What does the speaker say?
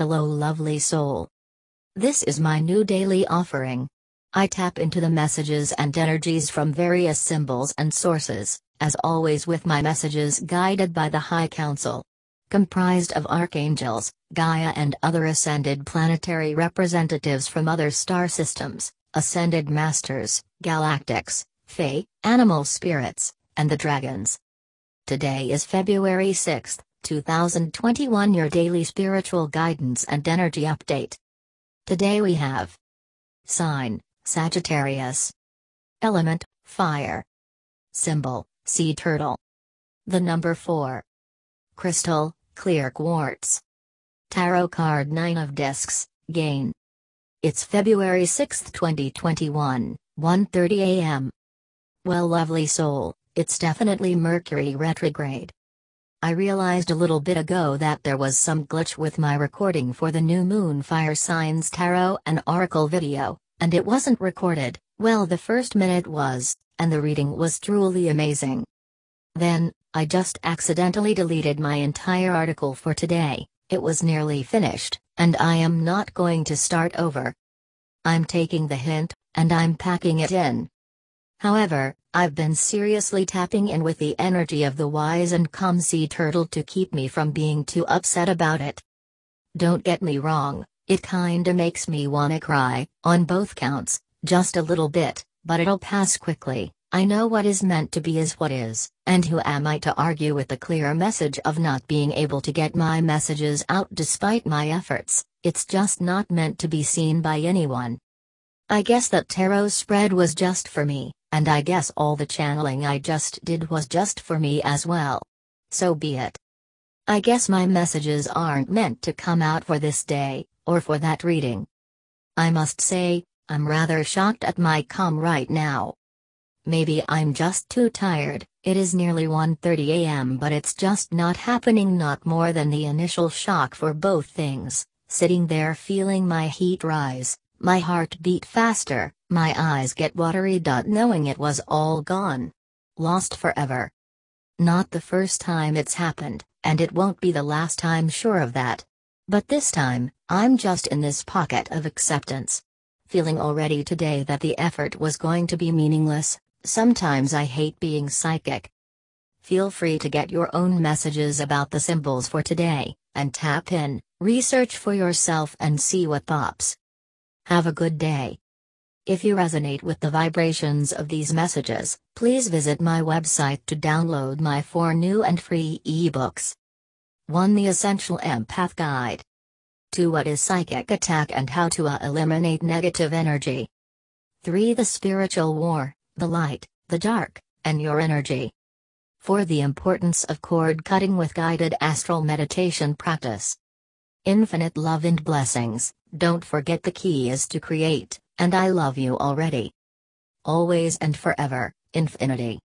Hello, lovely soul. This is my new daily offering. I tap into the messages and energies from various symbols and sources, as always, with my messages guided by the High Council. Comprised of archangels, Gaia, and other ascended planetary representatives from other star systems, ascended masters, galactics, fae, animal spirits, and the dragons. Today is February 6th, 2021 Your Daily Spiritual Guidance and Energy Update. Today we have Sign Sagittarius, Element Fire, Symbol Sea Turtle, The Number 4, Crystal Clear Quartz, Tarot Card 9 of Discs, Gain. It's February 6, 2021, 1:30 a.m. Well, lovely soul, it's definitely Mercury retrograde. I realized a little bit ago that there was some glitch with my recording for the New Moon Fire Signs Tarot and Oracle video, and it wasn't recorded, well the first minute was, and the reading was truly amazing. Then, I just accidentally deleted my entire article for today, it was nearly finished, and I am not going to start over. I'm taking the hint, and I'm packing it in, However, I've been seriously tapping in with the energy of the wise and calm sea turtle to keep me from being too upset about it. Don't get me wrong, it kinda makes me wanna cry, on both counts, just a little bit, but it'll pass quickly. I know what is meant to be is what is, and who am I to argue with the clear message of not being able to get my messages out despite my efforts, it's just not meant to be seen by anyone. I guess that tarot spread was just for me and I guess all the channeling I just did was just for me as well. So be it. I guess my messages aren't meant to come out for this day, or for that reading. I must say, I'm rather shocked at my calm right now. Maybe I'm just too tired, it is nearly 1.30 am but it's just not happening not more than the initial shock for both things, sitting there feeling my heat rise, my heart beat faster, my eyes get watery. Knowing it was all gone. Lost forever. Not the first time it's happened, and it won't be the last time, sure of that. But this time, I'm just in this pocket of acceptance. Feeling already today that the effort was going to be meaningless, sometimes I hate being psychic. Feel free to get your own messages about the symbols for today, and tap in, research for yourself and see what pops. Have a good day. If you resonate with the vibrations of these messages, please visit my website to download my four new and free ebooks. 1. The Essential Empath Guide. 2. What is Psychic Attack and How to uh, Eliminate Negative Energy. 3. The Spiritual War, The Light, The Dark, and Your Energy. 4. The Importance of Cord Cutting with Guided Astral Meditation Practice. Infinite Love and Blessings, don't forget the key is to create, and I love you already. Always and forever, infinity.